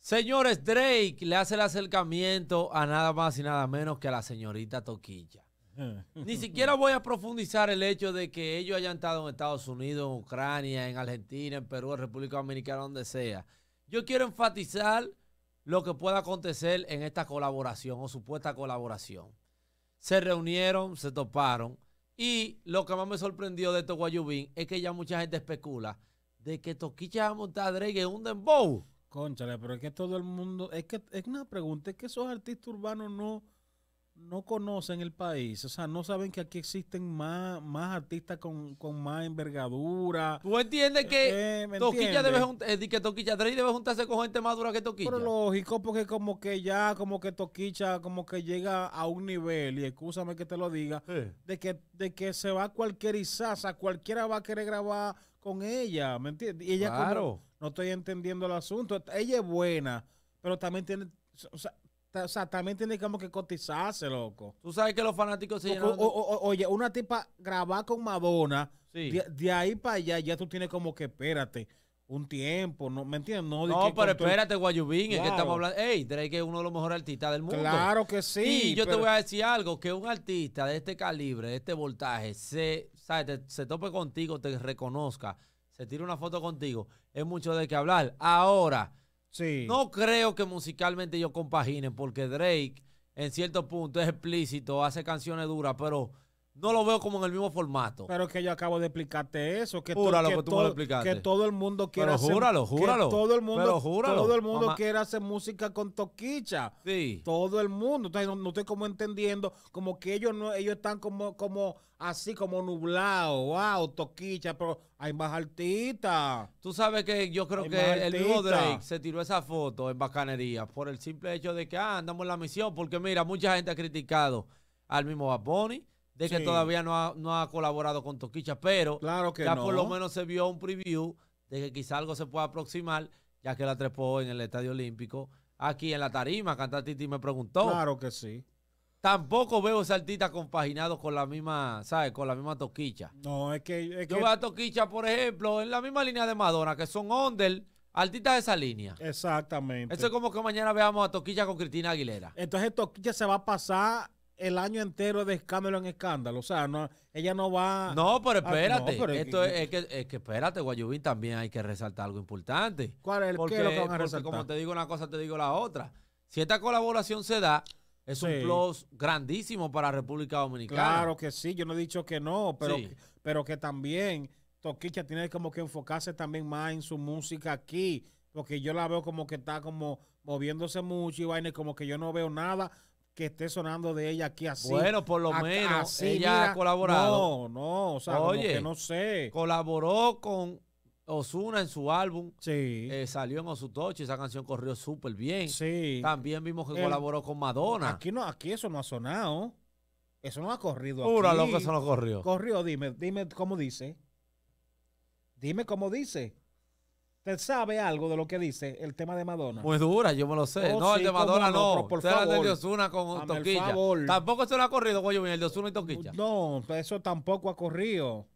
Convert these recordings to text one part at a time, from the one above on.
Señores, Drake le hace el acercamiento a nada más y nada menos que a la señorita Toquilla. Eh. Ni siquiera voy a profundizar el hecho de que ellos hayan estado en Estados Unidos, en Ucrania, en Argentina, en Perú, en República Dominicana, donde sea. Yo quiero enfatizar lo que pueda acontecer en esta colaboración o supuesta colaboración. Se reunieron, se toparon y lo que más me sorprendió de esto Guayubín es que ya mucha gente especula de que Toquilla va a montar a Drake en un dembow. Conchale, pero es que todo el mundo, es que es una pregunta, es que esos artistas urbanos no, no conocen el país, o sea, no saben que aquí existen más, más artistas con, más envergadura. ¿Tú entiendes que eh, eh, Toquilla debe, eh, debe juntarse con gente más dura que Toquilla? Pero lógico, porque como que ya, como que Toquilla, como que llega a un nivel, y escúchame que te lo diga, de, que, de que se va a cualquier o cualquiera va a querer grabar con ella, ¿me entiendes? Y ella claro. no estoy entendiendo el asunto, ella es buena, pero también tiene, o sea, o sea, también tiene como que cotizarse, loco. Tú sabes que los fanáticos se oye, una tipa grabar con Madonna, de, ahí para allá, ya tú tienes como que espérate un tiempo, ¿no? ¿me entiendes? No, pero espérate, Guayubín, es que estamos hablando. Ey, Drake es uno de los mejores artistas del mundo. Claro que sí. Y yo te voy a decir algo: que un artista de este calibre, de este voltaje, se, se tope contigo, te reconozca, se tire una foto contigo, es mucho de qué hablar. Ahora no creo que musicalmente yo compagine, porque Drake en cierto punto es explícito, hace canciones duras, pero no lo veo como en el mismo formato. Pero que yo acabo de explicarte eso. Que que, tú me lo explicaste. Que todo el mundo quiere hacer. Que todo el mundo, todo el mundo quiere hacer música con toquicha. Sí. Todo el mundo. Entonces, no, estoy como entendiendo, como que ellos no, ellos están como, como así, como nublados. Wow, toquicha, pero hay más artistas. Tú sabes que yo creo que el nuevo Drake se tiró esa foto en bacanería por el simple hecho de que ah, andamos en la misión. Porque mira, mucha gente ha criticado al mismo Bad Bunny de que todavía no ha, colaborado con Toquicha, pero ya por lo menos se vio un preview de que quizá algo se pueda aproximar, ya que la trepó en el Estadio Olímpico. Aquí en la tarima, Cantar Titi me preguntó. Claro que sí. Tampoco veo ese artista compaginado con la misma, ¿sabes? Con la misma Toquicha. No, es que... Yo veo a Toquicha, por ejemplo, en la misma línea de Madonna, que son Ondel, artistas de esa línea. Exactamente. Eso es como que mañana veamos a Toquicha con Cristina Aguilera. Entonces Toquicha se va a pasar el año entero de escándalo en escándalo. O sea, no, ella no va. No, pero ah, espérate. Esto es, que, espérate, Guayubín, también hay que resaltar algo importante. ¿Cuál es porque, como te digo una cosa, te digo la otra. Si esta colaboración se da, es un plus grandísimo para República Dominicana. Claro que sí, yo no he dicho que no, pero, pero que también Toquicha tiene como que enfocarse también más en su música aquí, porque yo la veo como que está como moviéndose mucho y vaina, como que yo no veo nada que esté sonando de ella aquí así. Bueno, por lo menos así, ya ha colaborado. No, no, o sea, Oye, no sé. Colaboró con Osuna en su álbum. Sí. Eh, salió en y esa canción corrió súper bien. Sí. También vimos que colaboró con Madonna. Aquí no, aquí eso no ha sonado. Eso no ha corrido. Pura loco, eso no corrió. Corrió, dime, dime cómo dice. Dime cómo dice. ¿Usted sabe algo de lo que dice el tema de Madonna? Pues dura, yo me lo sé. Oh, no, el de Madonna no. no. Por favor. El de Osuna con Toquilla. Tampoco se lo ha corrido, coño, el de Osuna y Toquilla. No, eso tampoco ha corrido.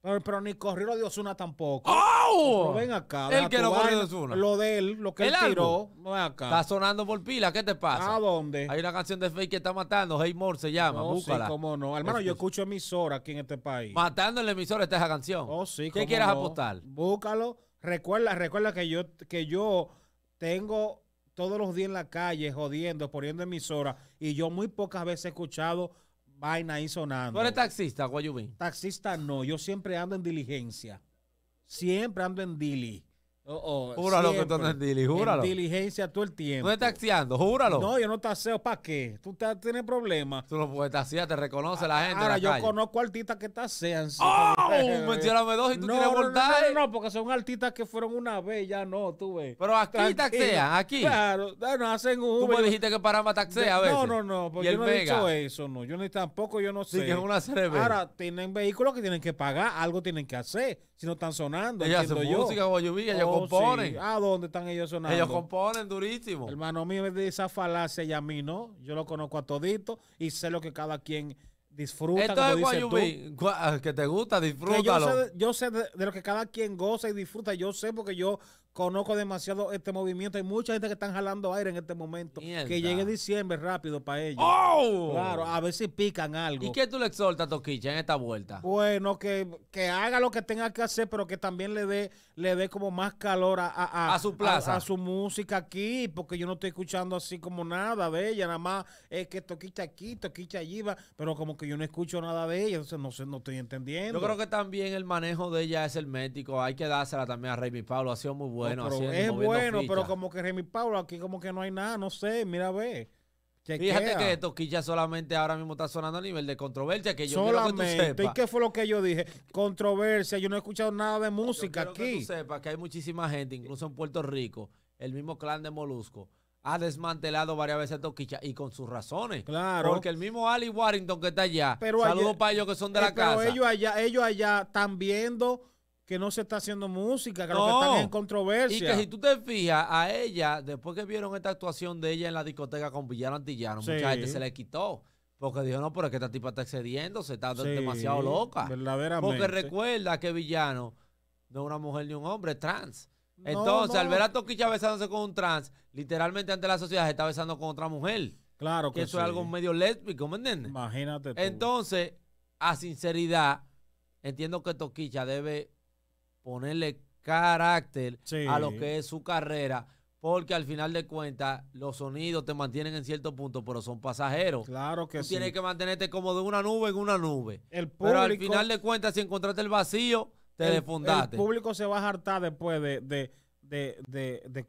Pero, ni corrió lo de tampoco. ¡Oh! ven acá. El que no corrió de Ozuna. Lo de él, lo que él tiró, no es acá. Está sonando por pila, ¿qué te pasa? ¿A dónde? Hay una canción de Fake que está matando, Hey More se llama, oh, búscala. Sí, cómo no. Hermano, yo escucho emisora aquí en este país. Matando en la emisora está esa canción. Oh, ¿Qué quieres apostar? Búscalo. Recuerda, recuerda que yo, que yo tengo todos los días en la calle jodiendo, poniendo emisora, y yo muy pocas veces he escuchado vaina ahí sonando. ¿Tú eres taxista, Guayubín? Taxista no, yo siempre ando en diligencia. Siempre ando en dili. Oh, oh, júralo que tú andas en dili, júralo. diligencia todo el tiempo. No estás taxeando, júralo. No, yo no taxeo, ¿para qué? Tú te tienes problemas. Tú lo puedes taxear, te reconoce la ah, gente. Ahora, yo conozco artistas que taxean. ¡Oh! Mencióname dos y tú tienes voltaje. No, porque son artistas que fueron una vez, ya no, tú ves. Pero aquí Tranquilo. taxean, aquí. Claro, no hacen un Tú me dijiste que paraba taxea a veces. No, no, no, porque yo no he dicho eso, no. Yo ni tampoco, yo no sé. es una Ahora, tienen vehículos que tienen que pagar, algo tienen que hacer si no están sonando. entiendo yo. música ellos oh, componen. Ah, dónde están ellos sonando? Ellos componen durísimo. Hermano mío, de esa falacia y a mí no. Yo lo conozco a todito y sé lo que cada quien disfruta. Esto es que te gusta, disfrútalo. yo sé, de, lo que cada quien goza y disfruta. Yo sé porque yo conozco demasiado este movimiento. Hay mucha gente que están jalando aire en este momento. Que llegue diciembre rápido para ellos. ¡Oh! Claro, a ver si pican algo. ¿Y qué tú le exhortas, Toquicha, en esta vuelta? Bueno, que, que haga lo que tenga que hacer, pero que también le dé le dé como más calor a, su plaza. A, su música aquí, porque yo no estoy escuchando así como nada de ella. Nada más es que Toquicha aquí, Toquicha allí va, pero como que yo no escucho nada de ella. Entonces no sé, no estoy entendiendo. Yo creo que también el manejo de ella es el médico Hay que dársela también a Rey Pablo. Ha sido muy bueno bueno. es bueno, pero como que Remy Paulo aquí como que no hay nada, no sé, mira ve ver. Fíjate que Toquilla solamente ahora mismo está sonando a nivel de controversia. Que yo solamente. ¿Y qué fue lo que yo dije? Controversia. Yo no he escuchado nada de música aquí. Que tú que hay muchísima gente, incluso en Puerto Rico, el mismo clan de Molusco ha desmantelado varias veces a Toquicha y con sus razones. Claro. Porque el mismo Ali Warrington que está allá, pero saludos para ellos que son de eh, la casa. Ellos allá, ellos allá están viendo que no se está haciendo música, que lo que están en controversia. Y que si tú te fijas, a ella, después que vieron esta actuación de ella en la discoteca con Villano Antillano, mucha gente se le quitó. Porque dijo, no, pero es que esta tipa está excediendo, se está demasiado loca. Verdaderamente. Porque recuerda que Villano no es una mujer ni un hombre, es trans. Entonces, al ver a Toquicha besándose con un trans, literalmente ante la sociedad se está besando con otra mujer. Claro que, que eso es algo medio lésbico, ¿me entiendes? Imagínate tú. Entonces, a sinceridad, entiendo que Toquicha debe ponerle carácter a lo que es su carrera, porque al final de cuentas los sonidos te mantienen en cierto punto, pero son pasajeros. Claro que Tú Tienes que mantenerte como de una nube en una nube. El pero al final de cuentas, si encontraste el vacío, te el, El público se va a hartar después de, de, de, de, de,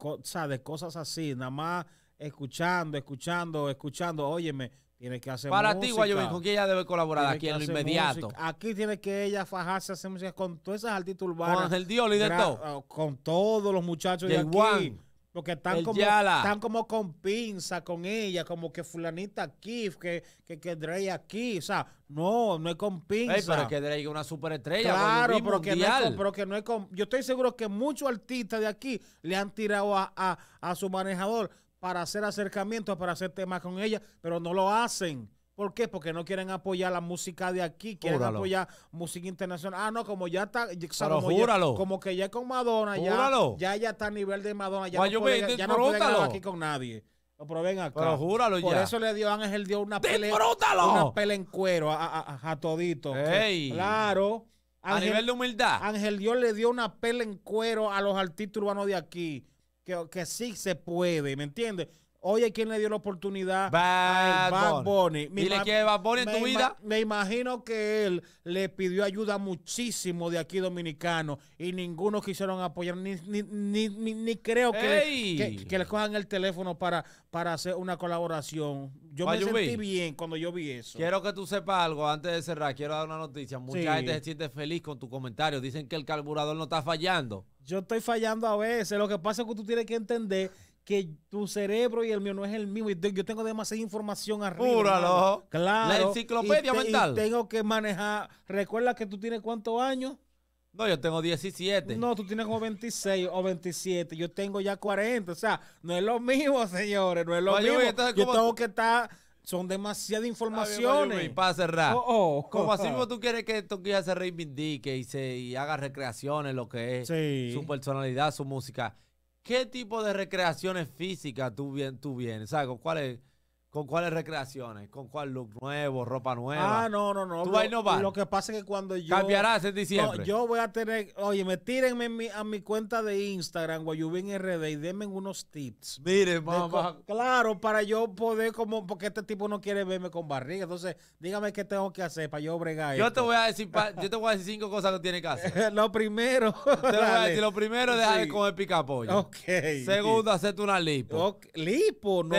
de cosas así, nada más escuchando, escuchando, escuchando. Óyeme tiene que hacer Para ti, Guayomín, ¿con quién ella debe colaborar aquí en lo inmediato? Aquí tiene que ella fajarse con todas esas artistas urbanas. Con el y de todo. Oh, con todos los muchachos de, aquí. Porque están como, están como con pinza con ella, como que fulanita aquí, que, que, aquí. O sea, no, no es con pinza. pero es que Dre es una superestrella. Claro, pero que, no es, pero que, no es con, Yo estoy seguro que muchos artistas de aquí le han tirado a, a su manejador para hacer acercamientos, para hacer temas con ella, pero no lo hacen. ¿Por qué? Porque no quieren apoyar la música de aquí, quieren apoyar música internacional. Ah, no, como ya está, Pero como, júralo. como que ya con Madonna, júralo. ya, ya está a nivel de Madonna, ya no, puede, ya no aquí con nadie. pero acá. Por eso le dio Ángel dio una pelea. Una pelea en cuero a, a, Todito. claro. a nivel de humildad. Ángel Dios le dio una pela en cuero a los artistas urbanos de aquí que, que sí se puede, ¿me entiendes? Oye, ¿quién le dio la oportunidad Bad a Bad Bunny? Bunny. que Bad Bunny en tu vida. Me imagino que él le pidió ayuda muchísimo de aquí dominicano y ninguno quisieron apoyar, ni, ni, creo que, que, le cojan el teléfono para, para hacer una colaboración. Yo me sentí bien cuando yo vi eso. Quiero que tú sepas algo antes de cerrar. Quiero dar una noticia. Mucha gente se siente feliz con tu comentario. Dicen que el carburador no está fallando. Yo estoy fallando a veces. Lo que pasa es que tú tienes que entender que tu cerebro y el mío no es el mismo. Yo tengo demasiada información arriba. Púralo. Claro. La enciclopedia mental. tengo que manejar. Recuerda que tú tienes cuántos años. No, yo tengo 17. No, tú tienes como 26 o 27. Yo tengo ya 40. O sea, no es lo mismo, señores. No es lo mismo. Yo, tengo que estar. Son demasiadas informaciones. y para cerrar. Oh, oh, oh, como así tú quieres que Toquilla se reivindique y, se, y haga recreaciones, lo que es su personalidad, su música. ¿Qué tipo de recreaciones físicas tú, tú vienes? ¿Sabes? ¿Cuál es? ¿Con cuáles recreaciones? ¿Con cuál look nuevo, ropa nueva? Ah, no, no, no. ¿Tú vas no Lo que pasa es que cuando yo... ¿Cambiarás en diciembre? No, yo voy a tener... Oye, me tírenme a mi cuenta de Instagram, Guayubín RD, y denme unos tips. Miren, mamá. Claro, para yo poder como... Porque este tipo no quiere verme con barriga. Entonces, dígame qué tengo que hacer para yo bregar Yo te voy a decir... yo te voy a decir cinco cosas que tienes que hacer. lo primero... Te voy a decir, lo primero, dejar de comer picapollo. Ok. Segundo, hacerte una lipo. Lipo, no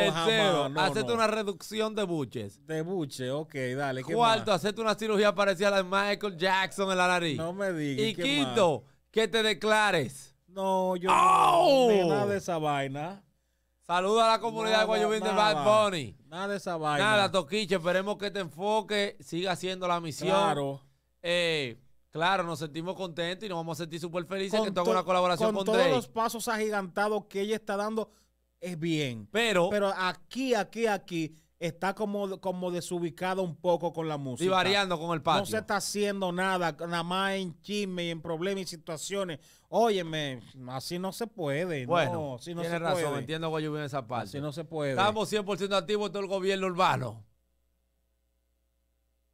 hacerte una reducción de buches. De buche, ok, dale. Cuarto, hacerte una cirugía parecida a la de Michael Jackson en la nariz. No me digas. Y quito, quinto, que te declares. No, yo ¡Oh! nada de esa vaina. Saluda a la comunidad de Guayubín de Bad Bunny. Nada de esa vaina. Nada, Toquiche, esperemos que te enfoque, siga haciendo la misión. Claro. Eh, claro, nos sentimos contentos y nos vamos a sentir súper felices que tenga una colaboración con, con Con todos los pasos agigantados que ella está dando es bien. Pero, pero aquí, aquí, aquí está como, como desubicado un poco con la música. Y variando con el patio. No se está haciendo nada, nada más en chisme y en problemas y situaciones. Óyeme, así no se puede. Bueno, no, no tienes razón, entiendo que yo en esa parte. Así no se puede. Estamos 100% activos en todo el gobierno urbano.